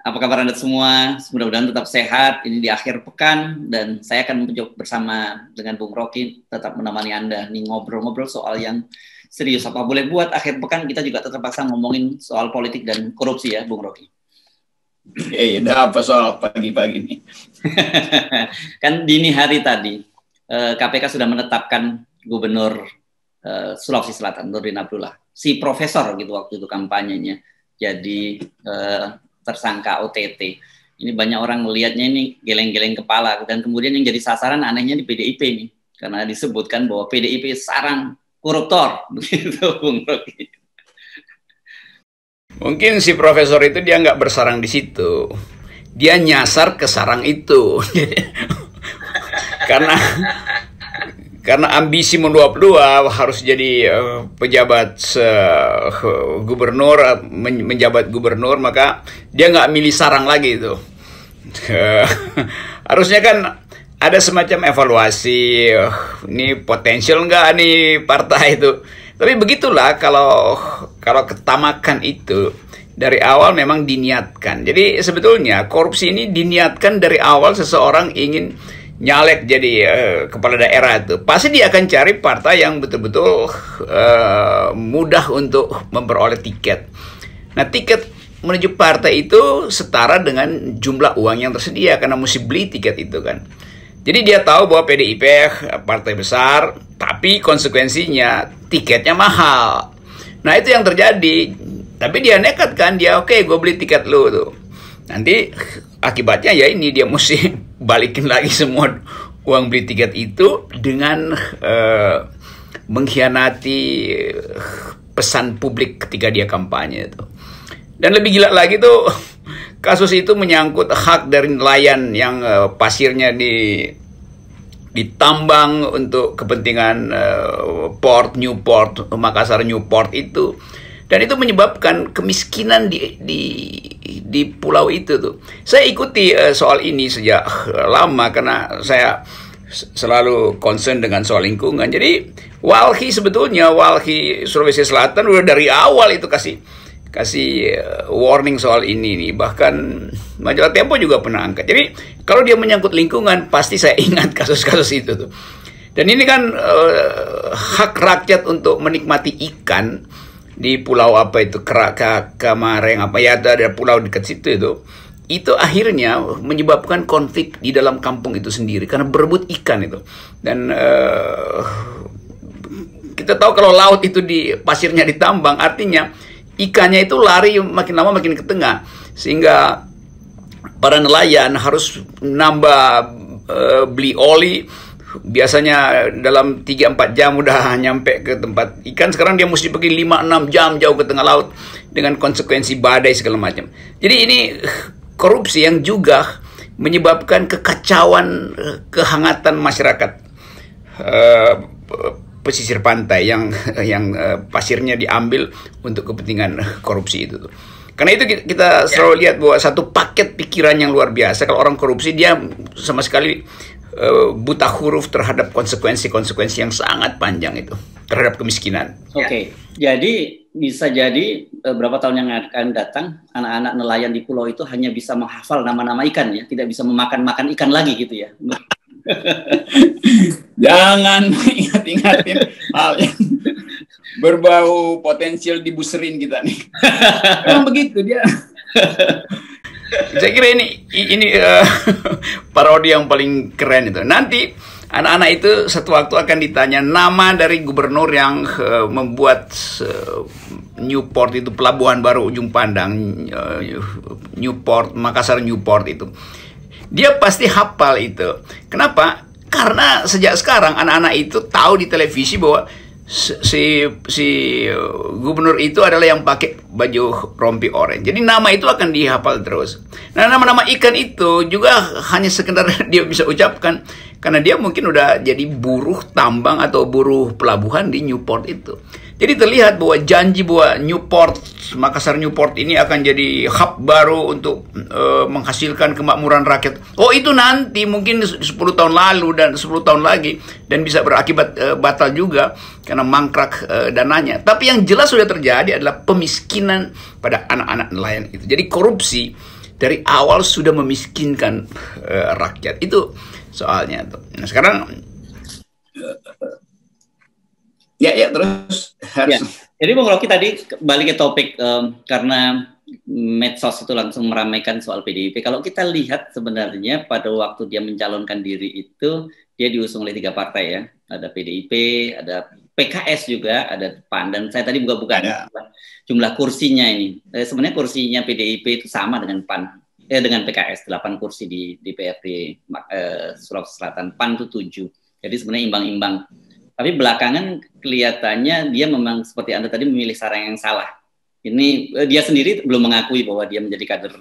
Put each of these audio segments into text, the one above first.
apa kabar Anda semua? Mudah-mudahan tetap sehat. Ini di akhir pekan dan saya akan menjawab bersama dengan Bung Rocky tetap menemani Anda nih ngobrol-ngobrol soal yang serius. Apa boleh buat akhir pekan kita juga terpaksa ngomongin soal politik dan korupsi ya, Bung Rocky. Eh, ada apa soal pagi-pagi ini? kan dini hari tadi KPK eh, sudah menetapkan Gubernur eh, Sulawesi Selatan Nurdin Abdullah, si profesor gitu waktu itu kampanyenya. Jadi eh, tersangka OTT. Ini banyak orang melihatnya ini geleng-geleng kepala dan kemudian yang jadi sasaran anehnya di PDIP ini karena disebutkan bahwa PDIP sarang koruptor begitu Bung Rocky. Mungkin si profesor itu dia nggak bersarang di situ, dia nyasar ke sarang itu karena karena ambisi meluap-luap harus jadi eh, pejabat gubernur menjabat gubernur maka dia nggak milih sarang lagi itu harusnya kan ada semacam evaluasi eh, ini potensial nggak nih partai itu tapi begitulah kalau kalau ketamakan itu dari awal memang diniatkan jadi sebetulnya korupsi ini diniatkan dari awal seseorang ingin nyalek jadi uh, kepala daerah itu pasti dia akan cari partai yang betul-betul uh, mudah untuk memperoleh tiket. Nah tiket menuju partai itu setara dengan jumlah uang yang tersedia karena mesti beli tiket itu kan. Jadi dia tahu bahwa PDIP eh, partai besar, tapi konsekuensinya tiketnya mahal. Nah itu yang terjadi. Tapi dia nekat kan, dia oke okay, gue beli tiket lu tuh. Nanti akibatnya ya ini dia mesti balikin lagi semua uang beli tiket itu dengan uh, mengkhianati eh, pesan publik ketika dia kampanye itu. Dan lebih gila lagi tuh kasus itu menyangkut hak dari nelayan yang uh, pasirnya di ditambang untuk kepentingan uh, port Newport Makassar Newport itu dan itu menyebabkan kemiskinan di di di pulau itu tuh. Saya ikuti uh, soal ini sejak eh, lama karena saya selalu concern dengan soal lingkungan. Jadi Walhi sebetulnya Walhi Sulawesi Selatan udah dari awal itu kasih kasih eh, warning soal ini nih. Bahkan majalah Tempo juga pernah angkat. Jadi kalau dia menyangkut lingkungan pasti saya ingat kasus-kasus itu tuh. Dan ini kan uh, hak rakyat untuk menikmati ikan di pulau apa itu Keraka Kamareng apa ya ada pulau dekat situ itu itu akhirnya menyebabkan konflik di dalam kampung itu sendiri karena berebut ikan itu dan uh, kita tahu kalau laut itu di pasirnya ditambang artinya ikannya itu lari makin lama makin ke tengah sehingga para nelayan harus nambah uh, beli oli biasanya dalam 3-4 jam udah nyampe ke tempat ikan sekarang dia mesti pergi 5-6 jam jauh ke tengah laut dengan konsekuensi badai segala macam jadi ini korupsi yang juga menyebabkan kekacauan kehangatan masyarakat uh, pesisir pantai yang yang uh, pasirnya diambil untuk kepentingan korupsi itu Karena itu kita ya. selalu lihat bahwa satu paket pikiran yang luar biasa kalau orang korupsi dia sama sekali Eh, buta huruf terhadap konsekuensi-konsekuensi yang sangat panjang itu terhadap kemiskinan. Oke, okay. jadi bisa jadi beberapa eh, tahun yang akan datang anak-anak nelayan di pulau itu hanya bisa menghafal nama-nama ikan ya, tidak bisa memakan makan ikan lagi gitu ya. Jangan ingat-ingatin hal yang berbau potensial dibuserin kita nih. Memang begitu dia saya kira ini ini uh, parodi yang paling keren itu. Nanti anak-anak itu satu waktu akan ditanya nama dari gubernur yang uh, membuat uh, Newport itu pelabuhan baru ujung pandang uh, Newport Makassar Newport itu. Dia pasti hafal itu. Kenapa? Karena sejak sekarang anak-anak itu tahu di televisi bahwa si si gubernur itu adalah yang pakai baju rompi orange. Jadi nama itu akan dihafal terus. Nah, nama-nama ikan itu juga hanya sekedar dia bisa ucapkan karena dia mungkin udah jadi buruh tambang atau buruh pelabuhan di Newport itu. Jadi terlihat bahwa janji bahwa Newport, Makassar Newport ini akan jadi hub baru untuk e, menghasilkan kemakmuran rakyat. Oh itu nanti mungkin 10 tahun lalu dan 10 tahun lagi dan bisa berakibat e, batal juga karena mangkrak e, dananya. Tapi yang jelas sudah terjadi adalah pemiskinan pada anak-anak nelayan itu. Jadi korupsi dari awal sudah memiskinkan e, rakyat itu soalnya. Nah sekarang Ya, ya terus harus. Ya. Jadi Bung Rocky tadi balik ke topik um, karena medsos itu langsung meramaikan soal PDIP. Kalau kita lihat sebenarnya pada waktu dia mencalonkan diri itu dia diusung oleh tiga partai ya. Ada PDIP, ada PKS juga, ada PAN dan saya tadi buka-buka jumlah, jumlah kursinya ini. Eh, sebenarnya kursinya PDIP itu sama dengan PAN eh dengan PKS 8 kursi di DPRD eh, Sulawesi Selatan, PAN itu 7. Jadi sebenarnya imbang-imbang tapi belakangan kelihatannya dia memang seperti Anda tadi memilih sarang yang salah. Ini eh, dia sendiri belum mengakui bahwa dia menjadi kader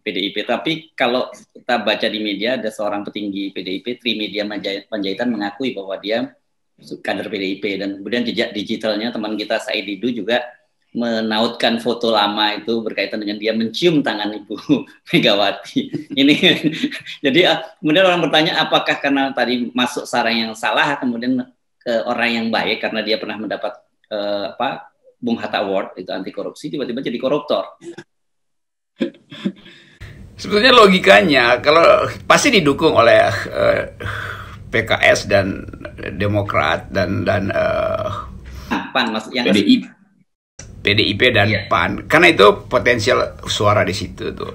PDIP, tapi kalau kita baca di media ada seorang petinggi PDIP, Tri Media Panjaitan mengakui bahwa dia kader PDIP dan kemudian jejak digitalnya teman kita Said Didu juga menautkan foto lama itu berkaitan dengan dia mencium tangan Ibu Megawati. Ini jadi eh, kemudian orang bertanya apakah karena tadi masuk sarang yang salah kemudian uh, orang yang baik karena dia pernah mendapat uh, apa Bung Hatta Award itu anti korupsi tiba-tiba jadi koruptor. Sebetulnya logikanya kalau pasti didukung oleh uh, eh, PKS dan Demokrat dan dan uh, PAN maksud yang PDI, PDIP dan yeah. PAN karena itu potensial suara di situ tuh.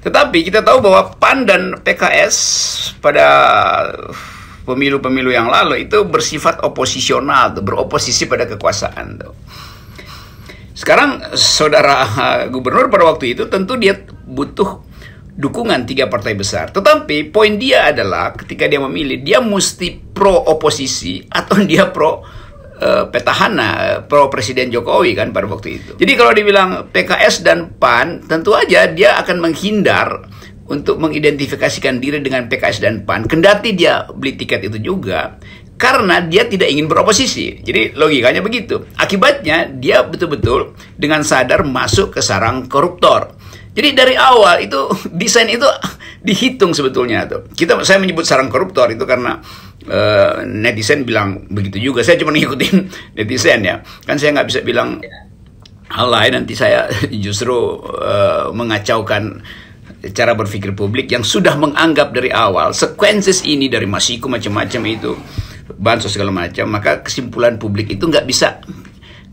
Tetapi kita tahu bahwa PAN dan PKS pada pemilu-pemilu yang lalu itu bersifat oposisional, tuh, beroposisi pada kekuasaan. Tuh. Sekarang saudara eh, gubernur pada waktu itu tentu dia butuh dukungan tiga partai besar. Tetapi poin dia adalah ketika dia memilih dia mesti pro oposisi atau dia pro uh, petahana eh, pro presiden Jokowi kan pada waktu itu. Jadi kalau dibilang PKS dan PAN tentu aja dia akan menghindar untuk mengidentifikasikan diri dengan PKS dan PAN. Kendati dia beli tiket itu juga, karena dia tidak ingin beroposisi. Jadi logikanya begitu. Akibatnya dia betul-betul dengan sadar masuk ke sarang koruptor. Jadi dari awal itu desain itu dihitung sebetulnya tuh. Kita saya menyebut sarang koruptor itu karena uh, netizen bilang begitu juga. Saya cuma ngikutin netizen ya. Kan saya nggak bisa bilang iya. hal lain nanti saya justru uh, mengacaukan cara berpikir publik yang sudah menganggap dari awal sequences ini dari masiku macam-macam itu bansos segala macam maka kesimpulan publik itu nggak bisa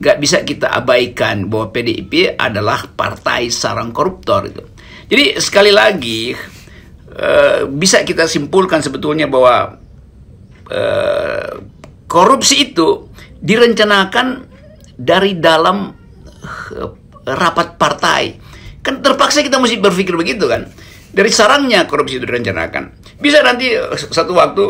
nggak bisa kita abaikan bahwa PDIP adalah partai sarang koruptor itu jadi sekali lagi eh, bisa kita simpulkan sebetulnya bahwa eh, korupsi itu direncanakan dari dalam eh, rapat partai kan ter terpaksa kita mesti berpikir begitu kan. Dari sarangnya korupsi itu direncanakan. Bisa nanti eh, satu waktu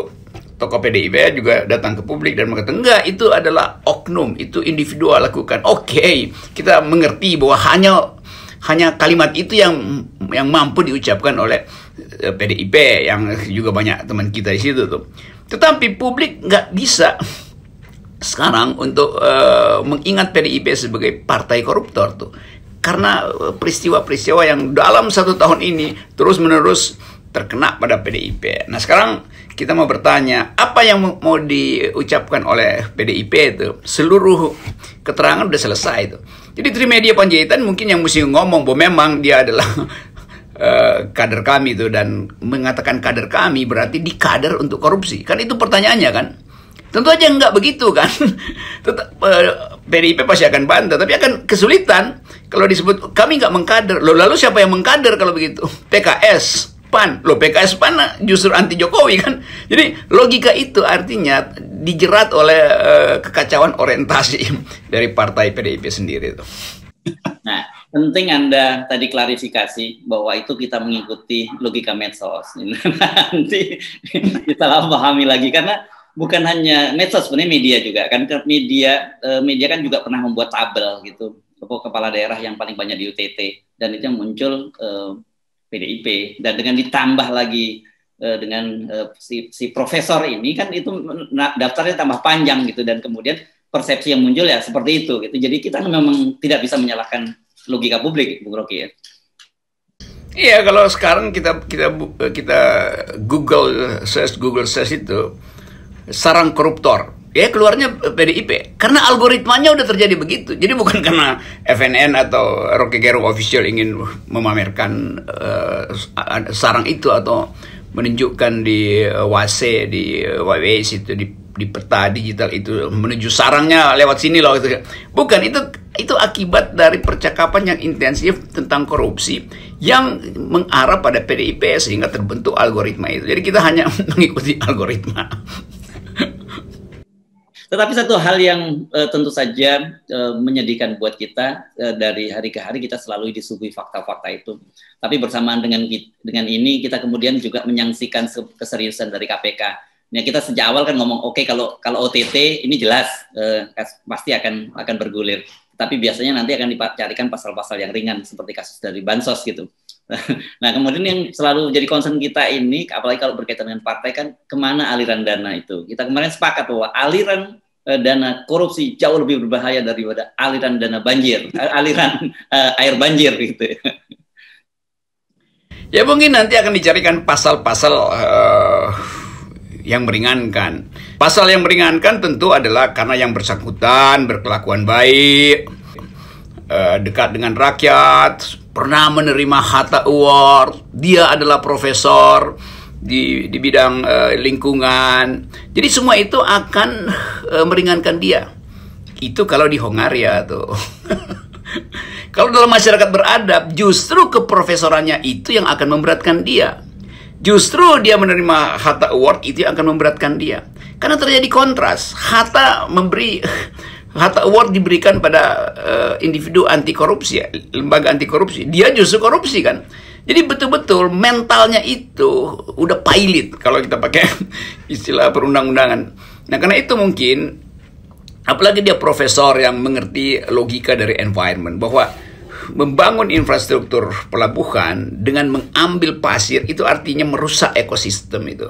tokoh PDIP juga datang ke publik dan mengatakan enggak itu adalah oknum itu individual lakukan oke okay, kita mengerti bahwa hanya hanya kalimat itu yang yang mampu diucapkan oleh PDIP eh, yang juga banyak teman kita di situ tuh tetapi publik nggak bisa sekarang untuk uh, mengingat PDIP sebagai partai koruptor tuh karena eh, peristiwa-peristiwa yang dalam satu tahun ini terus-menerus terkena pada PDIP. Nah sekarang kita mau bertanya, apa yang mau diucapkan oleh PDIP itu? Seluruh keterangan udah selesai itu. Jadi Trimedia Panjaitan mungkin yang mesti ngomong bahwa memang dia adalah eh, kader kami itu dan mengatakan kader kami berarti di kader untuk korupsi. Kan itu pertanyaannya kan? Tentu aja nggak begitu kan. Tetap PDIP eh, pasti akan bantah, tapi akan kesulitan kalau disebut kami nggak mengkader. Loh, lalu siapa yang mengkader kalau begitu? PKS, PAN. lo PKS PAN justru anti Jokowi kan. Jadi logika itu artinya dijerat oleh eh, kekacauan orientasi dari partai PDIP sendiri itu. Nah, penting Anda tadi klarifikasi bahwa itu kita mengikuti logika medsos. Nanti kita pahami lagi karena bukan hanya medsos sebenarnya media juga kan media eh, media kan juga pernah membuat tabel gitu kepala daerah yang paling banyak di UTT dan itu yang muncul eh, PDIP dan dengan ditambah lagi eh, dengan eh, si, si profesor ini kan itu daftarnya tambah panjang gitu dan kemudian persepsi yang muncul ya seperti itu gitu jadi kita memang tidak bisa menyalahkan logika publik Bung Rocky ya. Iya kalau sekarang kita kita eh, kita Google search Google search itu sarang koruptor ya keluarnya PDIP karena algoritmanya udah terjadi begitu jadi bukan karena FNN atau Rocky Gerung official ingin memamerkan uh, sarang itu atau menunjukkan di eh, Wase di eh, WWS e itu di di peta digital itu menuju sarangnya lewat sini loh gitu. bukan itu itu akibat dari percakapan yang intensif tentang korupsi yang mengarah pada PDIP sehingga terbentuk algoritma itu jadi kita hanya mengikuti algoritma tetapi satu hal yang uh, tentu saja uh, menyedihkan buat kita uh, dari hari ke hari kita selalu disuguhi fakta-fakta itu. Tapi bersamaan dengan dengan ini kita kemudian juga menyaksikan keseriusan dari KPK. Ya kita sejak awal kan ngomong oke okay, kalau kalau OTT ini jelas pasti akan akan bergulir. Tapi biasanya nanti akan dicarikan pasal-pasal yang ringan seperti kasus dari bansos gitu. Nah, kemudian yang selalu jadi concern kita ini, apalagi kalau berkaitan dengan partai kan, kemana aliran dana itu? Kita kemarin sepakat bahwa aliran eh, dana korupsi jauh lebih berbahaya daripada aliran dana banjir, eh, aliran eh, air banjir gitu. Ya mungkin nanti akan dicarikan pasal-pasal uh, yang meringankan. Pasal yang meringankan tentu adalah karena yang bersangkutan berkelakuan baik, uh, dekat dengan rakyat, pernah menerima Hatta Award. Dia adalah profesor di di bidang uh, lingkungan. Jadi semua itu akan uh, meringankan dia. Itu kalau di Hongaria tuh. kalau dalam masyarakat beradab, justru keprofesorannya itu yang akan memberatkan dia. Justru dia menerima Hatta Award itu yang akan memberatkan dia. Karena terjadi kontras. Hatta memberi Hatta Award diberikan pada uh, individu anti korupsi, ya, lembaga anti korupsi. Dia justru korupsi kan. Jadi betul-betul mentalnya itu udah pilot kalau kita pakai istilah perundang-undangan. Nah karena itu mungkin, apalagi dia profesor yang mengerti logika dari environment bahwa membangun infrastruktur pelabuhan dengan mengambil pasir itu artinya merusak ekosistem itu.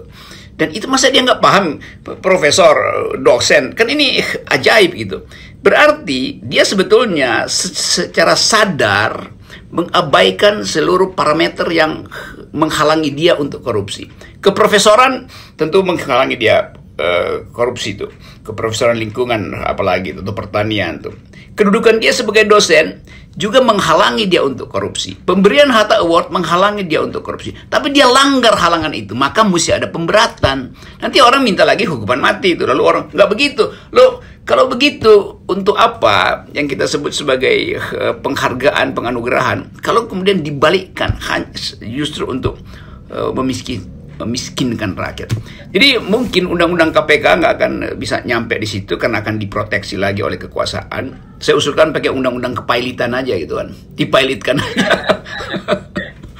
Dan itu masa dia nggak paham profesor, eh, dosen. Kan ini ajaib gitu. Berarti dia sebetulnya secara sadar mengabaikan seluruh parameter yang menghalangi dia untuk korupsi. Keprofesoran tentu menghalangi dia uh, korupsi itu. Keprofesoran lingkungan apalagi itu, pertanian tuh Kedudukan dia sebagai dosen juga menghalangi dia untuk korupsi. Pemberian harta award menghalangi dia untuk korupsi. Tapi dia langgar halangan itu, maka mesti ada pemberatan. Nanti orang minta lagi hukuman mati itu. Lalu orang nggak begitu. Lo kalau begitu untuk apa yang kita sebut sebagai eh, penghargaan, penganugerahan? Kalau kemudian dibalikkan justru untuk uh, eh, memiskin, memiskinkan rakyat. Jadi mungkin undang-undang KPK nggak akan bisa nyampe di situ karena akan diproteksi lagi oleh kekuasaan. Saya usulkan pakai undang-undang kepailitan aja gitu kan, dipailitkan.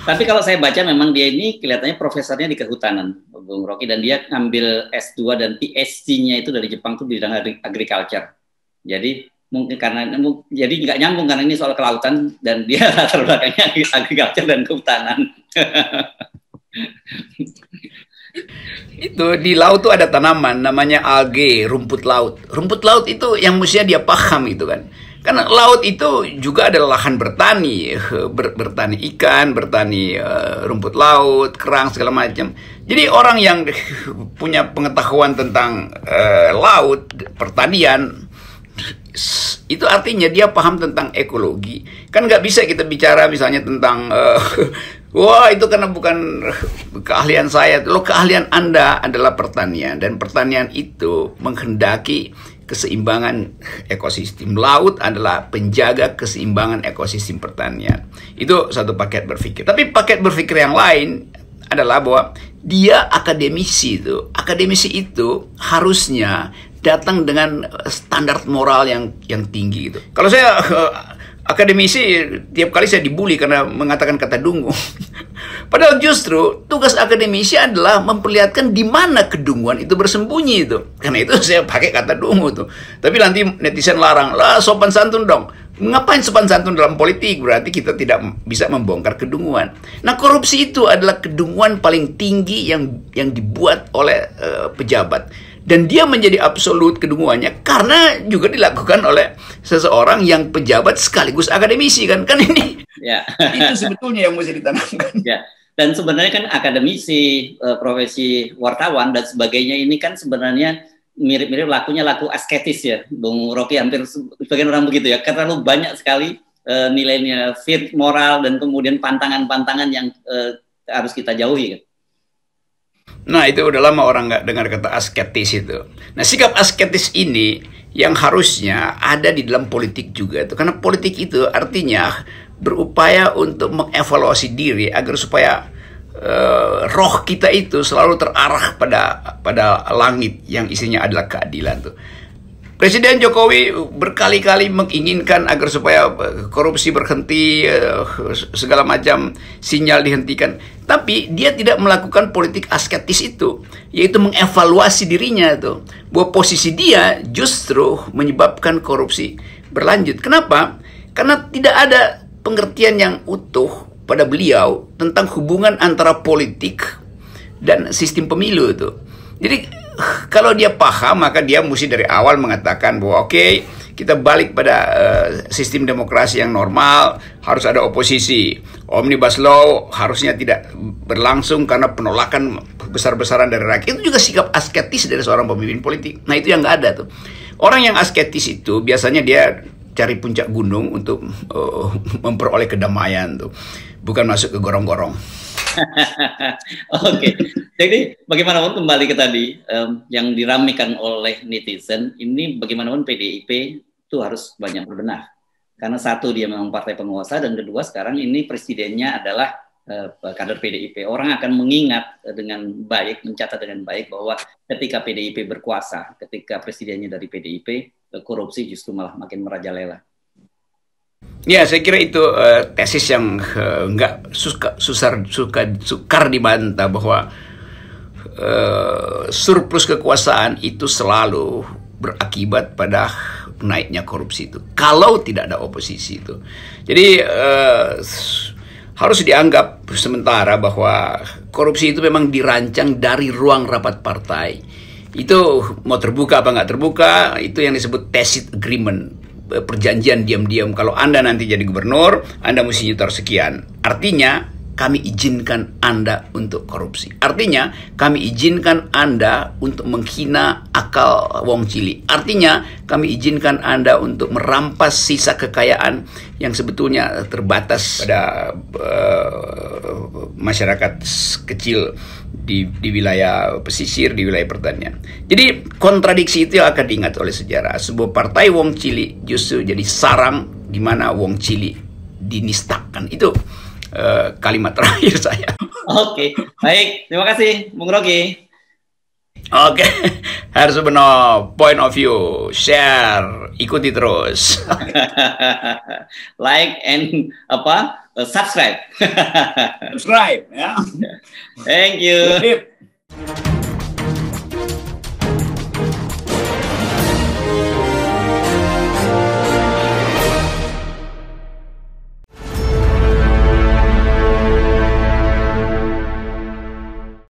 Tapi kalau saya baca memang dia ini kelihatannya profesornya di kehutanan, Bung Rocky, dan dia ambil S2 dan PhD-nya itu dari Jepang tuh di bidang agriculture. Jadi mungkin karena jadi nggak nyambung karena ini soal kelautan dan dia latar belakangnya agriculture dan kehutanan. itu di laut tuh ada tanaman namanya alge rumput laut. Rumput laut itu yang mestinya dia paham itu kan. Karena laut itu juga ada lahan bertani, eh, ber, bertani ikan, bertani uh, rumput laut, kerang segala macam. Jadi orang yang punya pengetahuan tentang uh, laut, pertanian, itu artinya dia paham tentang ekologi. Kan nggak bisa kita bicara misalnya tentang uh, wah itu karena bukan eh, keahlian saya. Lo keahlian Anda adalah pertanian dan pertanian itu menghendaki keseimbangan ekosistem laut adalah penjaga keseimbangan ekosistem pertanian. Itu satu paket berpikir. Tapi paket berpikir yang lain adalah bahwa dia akademisi itu. Akademisi itu harusnya datang dengan standar moral yang yang tinggi itu. Kalau saya uh, akademisi tiap kali saya dibully karena mengatakan kata dungu. Padahal justru tugas akademisi adalah memperlihatkan di mana kedunguan itu bersembunyi itu. Karena itu saya pakai kata dungu tuh. Tapi nanti netizen larang, lah sopan santun dong. Ngapain sopan santun dalam politik? Berarti kita tidak bisa membongkar kedunguan. Nah, korupsi itu adalah kedunguan paling tinggi yang yang dibuat oleh uh, pejabat dan dia menjadi absolut kedunguannya karena juga dilakukan oleh seseorang yang pejabat sekaligus akademisi kan kan ini ya. itu sebetulnya yang mesti ditanamkan ya. dan sebenarnya kan akademisi eh, profesi wartawan dan sebagainya ini kan sebenarnya mirip-mirip lakunya laku asketis ya Bung Rocky hampir sebagian orang begitu ya karena lu banyak sekali eh, nilainya fit moral dan kemudian pantangan-pantangan yang eh, harus kita jauhi kan Nah itu udah lama orang nggak dengar kata asketis itu. Nah sikap asketis ini yang harusnya ada di dalam politik juga itu karena politik itu artinya berupaya untuk mengevaluasi diri agar supaya uh, roh kita itu selalu terarah pada pada langit yang isinya adalah keadilan tuh. Presiden Jokowi berkali-kali menginginkan agar supaya eh, korupsi berhenti, eh, segala macam sinyal dihentikan. Tapi dia tidak melakukan politik asketis itu, yaitu mengevaluasi dirinya itu. Bahwa posisi dia justru menyebabkan korupsi berlanjut. Kenapa? Karena tidak ada pengertian yang utuh pada beliau tentang hubungan antara politik dan sistem pemilu itu. Jadi kalau dia paham maka dia mesti dari awal mengatakan bahwa oke okay, kita balik pada uh, sistem demokrasi yang normal harus ada oposisi omnibus law harusnya tidak berlangsung karena penolakan besar-besaran dari rakyat itu juga sikap asketis dari seorang pemimpin politik nah itu yang nggak ada tuh orang yang asketis itu biasanya dia cari puncak gunung untuk uh, memperoleh kedamaian tuh bukan masuk ke gorong-gorong. Oke, okay. jadi bagaimanapun kembali ke tadi um, yang diramikan oleh netizen ini bagaimanapun PDIP itu harus banyak berbenah karena satu dia memang partai penguasa dan kedua sekarang ini presidennya adalah uh, kader PDIP. Orang akan mengingat dengan baik, mencatat dengan baik bahwa ketika PDIP berkuasa, ketika presidennya dari PDIP, eh, korupsi justru malah makin merajalela. Ya, saya kira itu uh, tesis yang uh, nggak suka, susar, suka, sukar dibantah bahwa uh, surplus kekuasaan itu selalu berakibat pada naiknya korupsi itu. Kalau tidak ada oposisi itu, jadi uh, harus dianggap sementara bahwa korupsi itu memang dirancang dari ruang rapat partai. Itu mau terbuka apa nggak terbuka, itu yang disebut tacit agreement Eh, perjanjian diam-diam kalau Anda nanti jadi gubernur, Anda mesti nyetor sekian. Artinya kami izinkan Anda untuk korupsi. Artinya, kami izinkan Anda untuk menghina akal wong Cili. Artinya, kami izinkan Anda untuk merampas sisa kekayaan yang sebetulnya terbatas pada uh, masyarakat kecil di, di wilayah pesisir, di wilayah pertanian. Jadi, kontradiksi itu yang akan diingat oleh sejarah. Sebuah partai wong Cili justru jadi sarang di mana wong Cili dinistakan. Itu Eh, kalimat terakhir saya. Oke, okay. baik. Terima kasih, Bung Rogi. Oke, okay. harus benar point of view, share, ikuti terus. like and apa? subscribe. subscribe ya. Thank you.